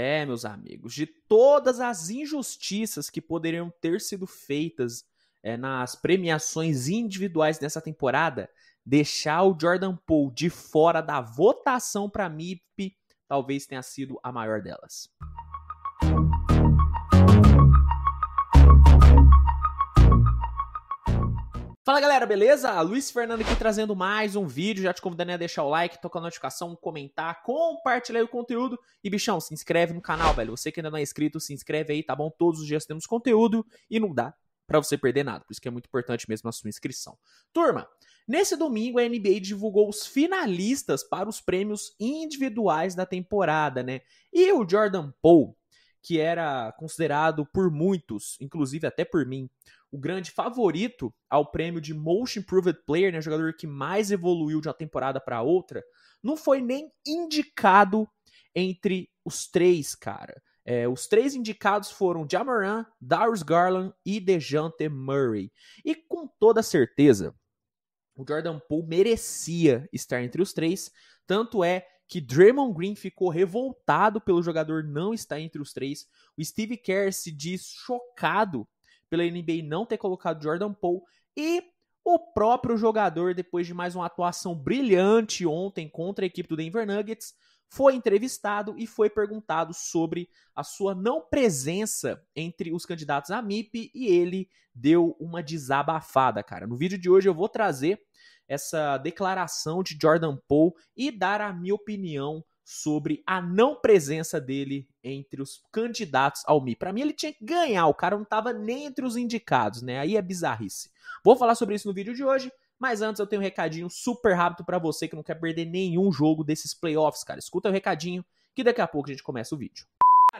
É, meus amigos, de todas as injustiças que poderiam ter sido feitas é, nas premiações individuais dessa temporada, deixar o Jordan Poole de fora da votação para MIP talvez tenha sido a maior delas. Fala galera, beleza? Luiz Fernando aqui trazendo mais um vídeo, já te convidando né, a deixar o like, tocar a notificação, comentar, compartilhar o conteúdo e bichão, se inscreve no canal, velho. Você que ainda não é inscrito, se inscreve aí, tá bom? Todos os dias temos conteúdo e não dá para você perder nada, por isso que é muito importante mesmo a sua inscrição. Turma, nesse domingo a NBA divulgou os finalistas para os prêmios individuais da temporada, né? E o Jordan Poole que era considerado por muitos, inclusive até por mim, o grande favorito ao prêmio de Most Improved Player, né, jogador que mais evoluiu de uma temporada para outra, não foi nem indicado entre os três, cara. É, os três indicados foram Jamoran, Darius Garland e DeJounte Murray. E com toda certeza, o Jordan Poole merecia estar entre os três, tanto é que Draymond Green ficou revoltado pelo jogador não estar entre os três. O Steve Kerr se diz chocado pela NBA não ter colocado Jordan Poole e o próprio jogador, depois de mais uma atuação brilhante ontem contra a equipe do Denver Nuggets, foi entrevistado e foi perguntado sobre a sua não presença entre os candidatos à MIP e ele deu uma desabafada, cara. No vídeo de hoje eu vou trazer essa declaração de Jordan Poole e dar a minha opinião sobre a não presença dele entre os candidatos ao Mi. Para mim, ele tinha que ganhar, o cara não estava nem entre os indicados, né? Aí é bizarrice. Vou falar sobre isso no vídeo de hoje. Mas antes eu tenho um recadinho super rápido para você que não quer perder nenhum jogo desses playoffs, cara. Escuta o recadinho que daqui a pouco a gente começa o vídeo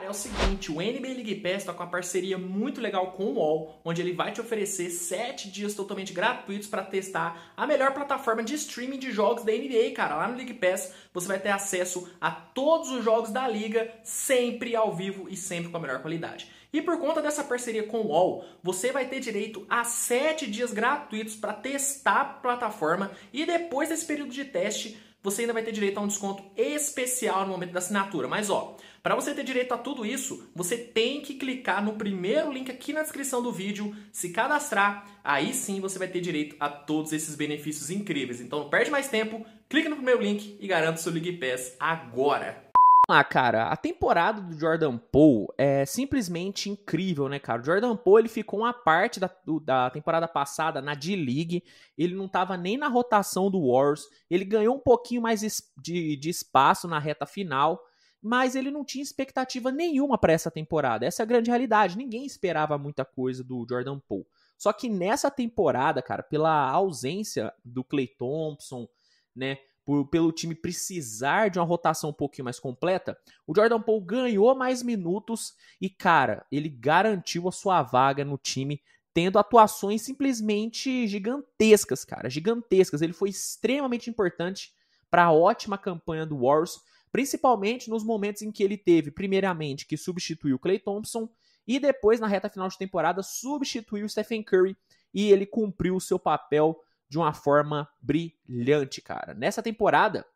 é o seguinte, o NBA League Pass está com uma parceria muito legal com o UOL, onde ele vai te oferecer 7 dias totalmente gratuitos para testar a melhor plataforma de streaming de jogos da NBA, cara. Lá no League Pass você vai ter acesso a todos os jogos da liga, sempre ao vivo e sempre com a melhor qualidade. E por conta dessa parceria com o UOL, você vai ter direito a 7 dias gratuitos para testar a plataforma e depois desse período de teste, você ainda vai ter direito a um desconto especial no momento da assinatura. Mas ó, para você ter direito a tudo isso, você tem que clicar no primeiro link aqui na descrição do vídeo, se cadastrar, aí sim você vai ter direito a todos esses benefícios incríveis. Então não perde mais tempo, clica no primeiro link e garanta o seu League Pass agora lá, ah, cara. A temporada do Jordan Poole é simplesmente incrível, né, cara? O Jordan Poole ele ficou uma parte da, da temporada passada na D-League. Ele não tava nem na rotação do Wars, Ele ganhou um pouquinho mais de, de espaço na reta final. Mas ele não tinha expectativa nenhuma para essa temporada. Essa é a grande realidade. Ninguém esperava muita coisa do Jordan Poole. Só que nessa temporada, cara, pela ausência do Clay Thompson, né? por, pelo time precisar de uma rotação um pouquinho mais completa, o Jordan Poole ganhou mais minutos e, cara, ele garantiu a sua vaga no time tendo atuações simplesmente gigantescas, cara, gigantescas. Ele foi extremamente importante para a ótima campanha do Warriors, principalmente nos momentos em que ele teve, primeiramente, que substituiu o Clay Thompson e depois na reta final de temporada substituiu o Stephen Curry e ele cumpriu o seu papel de uma forma brilhante, cara. Nessa temporada,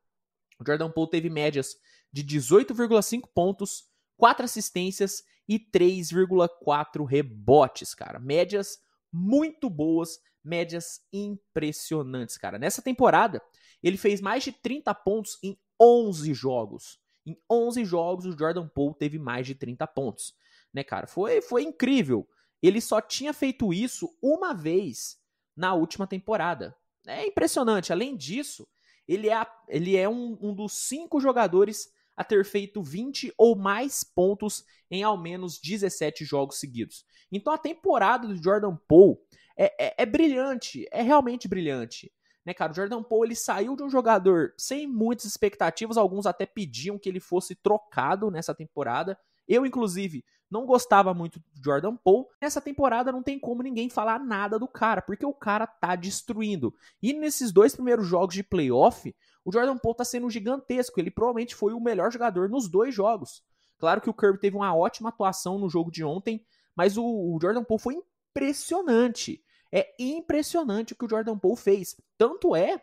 o Jordan Poole teve médias de 18,5 pontos, 4 assistências e 3,4 rebotes, cara. Médias muito boas, médias impressionantes, cara. Nessa temporada, ele fez mais de 30 pontos em 11 jogos. Em 11 jogos, o Jordan Poole teve mais de 30 pontos, né, cara? Foi, foi incrível. Ele só tinha feito isso uma vez na última temporada. É impressionante. Além disso, ele é, ele é um, um dos cinco jogadores a ter feito 20 ou mais pontos em ao menos 17 jogos seguidos. Então a temporada do Jordan Poole é, é, é, brilhante, é realmente brilhante. Né, cara, o Jordan Poole ele saiu de um jogador sem muitas expectativas, alguns até pediam que ele fosse trocado nessa temporada, eu, inclusive, não gostava muito do Jordan Poole. Nessa temporada não tem como ninguém falar nada do cara, porque o cara tá destruindo. E nesses dois primeiros jogos de playoff, o Jordan Poole tá sendo gigantesco. Ele provavelmente foi o melhor jogador nos dois jogos. Claro que o Kirby teve uma ótima atuação no jogo de ontem, mas o, Jordan Poole foi impressionante. É impressionante o que o Jordan Poole fez. Tanto é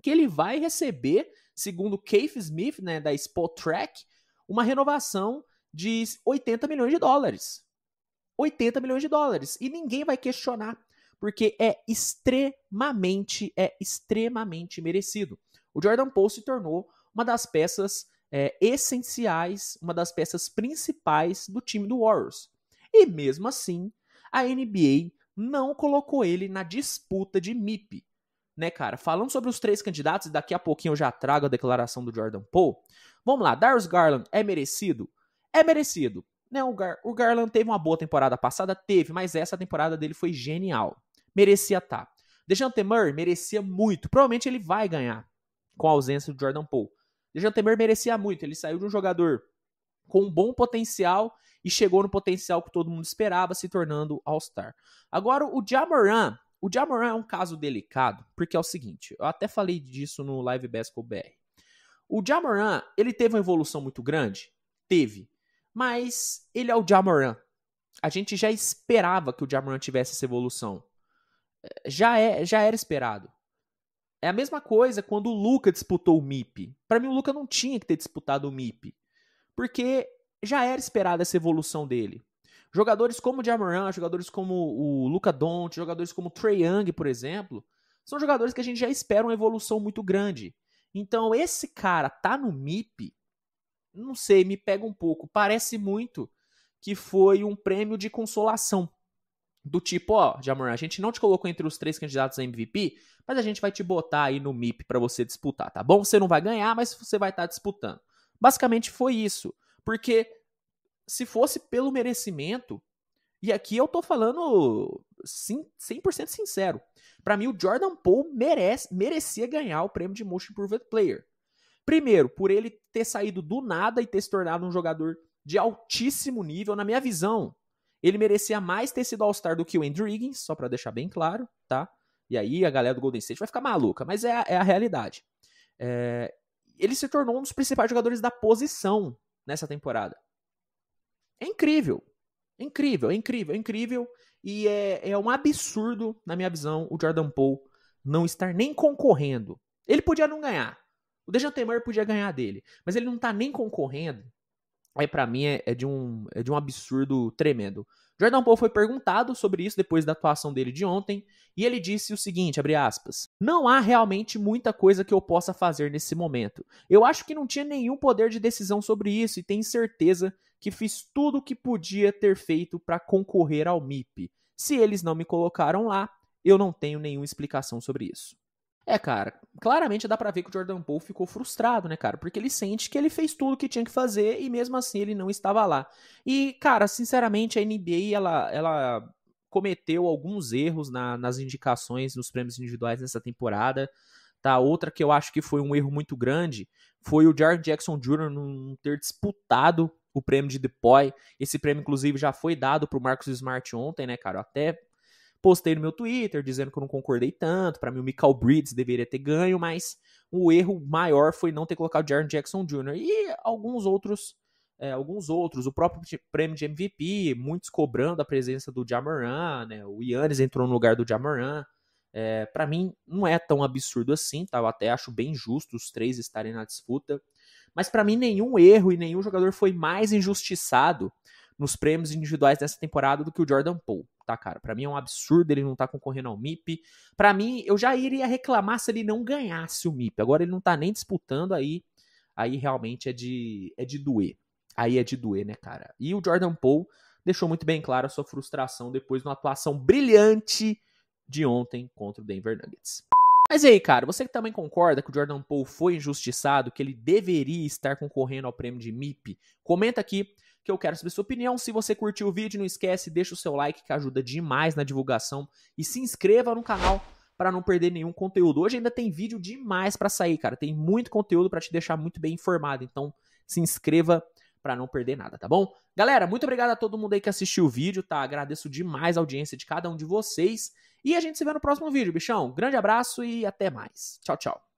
que ele vai receber, segundo Keith Smith, né, da Spot Track, uma renovação de 80 milhões de dólares. 80 milhões de dólares. E ninguém vai questionar, porque é extremamente, é extremamente merecido. O Jordan Poole se tornou uma das peças é, essenciais, uma das peças principais do time do Warriors. E mesmo assim, a NBA não colocou ele na disputa de MIP. Né, cara? Falando sobre os três candidatos, daqui a pouquinho eu já trago a declaração do Jordan Poole. Vamos lá, Darius Garland é merecido? é merecido. Né? O, Gar o Garland teve uma boa temporada passada, teve, mas essa temporada dele foi genial. Merecia estar. Tá. Dejante Murray merecia muito. Provavelmente ele vai ganhar com a ausência do Jordan Poole. Dejante Murray merecia muito. Ele saiu de um jogador com um bom potencial e chegou no potencial que todo mundo esperava, se tornando All-Star. Agora, o Jamoran. O Jamoran é um caso delicado, porque é o seguinte, eu até falei disso no Live Basketball BR. O Jamoran, ele teve uma evolução muito grande? Teve mas ele é o Jamoran. A gente já esperava que o Jamoran tivesse essa evolução. Já, é, já era esperado. É a mesma coisa quando o Luca disputou o MIP. Para mim, o Luca não tinha que ter disputado o MIP, porque já era esperada essa evolução dele. Jogadores como o Jamoran, jogadores como o Luca Dont, jogadores como o Trae Young, por exemplo, são jogadores que a gente já espera uma evolução muito grande. Então, esse cara tá no MIP, não sei, me pega um pouco. Parece muito que foi um prêmio de consolação. Do tipo, ó, Jamor, a gente não te colocou entre os três candidatos a MVP, mas a gente vai te botar aí no MIP para você disputar, tá bom? Você não vai ganhar, mas você vai estar tá disputando. Basicamente foi isso. Porque se fosse pelo merecimento, e aqui eu tô falando 100% sincero. Para mim, o Jordan Poole merece, merecia ganhar o prêmio de Most Improved Player. Primeiro, por ele ter saído do nada e ter se tornado um jogador de altíssimo nível, na minha visão, ele merecia mais ter sido All-Star do que o Andrew Higgins, só para deixar bem claro, tá? E aí a galera do Golden State vai ficar maluca, mas é a, é a realidade. É, ele se tornou um dos principais jogadores da posição nessa temporada. É incrível. É incrível, é incrível, é incrível. E é, é um absurdo, na minha visão, o Jordan Poole não estar nem concorrendo. Ele podia não ganhar. O Dejante Murray podia ganhar dele, mas ele não tá nem concorrendo. Aí para mim é, é, de um, é de um absurdo tremendo. Jordan Poole foi perguntado sobre isso depois da atuação dele de ontem, e ele disse o seguinte, abre aspas: "Não há realmente muita coisa que eu possa fazer nesse momento. Eu acho que não tinha nenhum poder de decisão sobre isso e tenho certeza que fiz tudo o que podia ter feito para concorrer ao MIP. Se eles não me colocaram lá, eu não tenho nenhuma explicação sobre isso." É, cara, claramente dá pra ver que o Jordan Poole ficou frustrado, né, cara? Porque ele sente que ele fez tudo o que tinha que fazer e mesmo assim ele não estava lá. E, cara, sinceramente, a NBA, ela, ela cometeu alguns erros na, nas indicações, nos prêmios individuais nessa temporada, tá? Outra que eu acho que foi um erro muito grande foi o Jared Jackson Jr. não ter disputado o prêmio de Depoy. Esse prêmio, inclusive, já foi dado pro Marcos Smart ontem, né, cara? Eu até Postei no meu Twitter dizendo que eu não concordei tanto, para mim o Michael Bridges deveria ter ganho, mas o erro maior foi não ter colocado o Jaron Jackson Jr. e alguns outros é, alguns outros, o próprio prêmio de MVP, muitos cobrando a presença do Jamoran, né? O Yannis entrou no lugar do Jamoran. É, para mim, não é tão absurdo assim, tá? Eu até acho bem justo os três estarem na disputa. Mas para mim, nenhum erro e nenhum jogador foi mais injustiçado nos prêmios individuais dessa temporada do que o Jordan Poole tá, cara? Para mim é um absurdo ele não tá concorrendo ao MIP. Para mim, eu já iria reclamar se ele não ganhasse o MIP. Agora ele não tá nem disputando aí. Aí realmente é de é de doer. Aí é de doer, né, cara? E o Jordan Poole deixou muito bem claro a sua frustração depois de uma atuação brilhante de ontem contra o Denver Nuggets. Mas aí, cara, você que também concorda que o Jordan Poole foi injustiçado, que ele deveria estar concorrendo ao prêmio de MIP? Comenta aqui que eu quero saber sua opinião. Se você curtiu o vídeo, não esquece, deixa o seu like que ajuda demais na divulgação e se inscreva no canal para não perder nenhum conteúdo. Hoje ainda tem vídeo demais para sair, cara. Tem muito conteúdo para te deixar muito bem informado. Então, se inscreva para não perder nada, tá bom? Galera, muito obrigado a todo mundo aí que assistiu o vídeo, tá? Agradeço demais a audiência de cada um de vocês. E a gente se vê no próximo vídeo, bichão. Grande abraço e até mais. Tchau, tchau.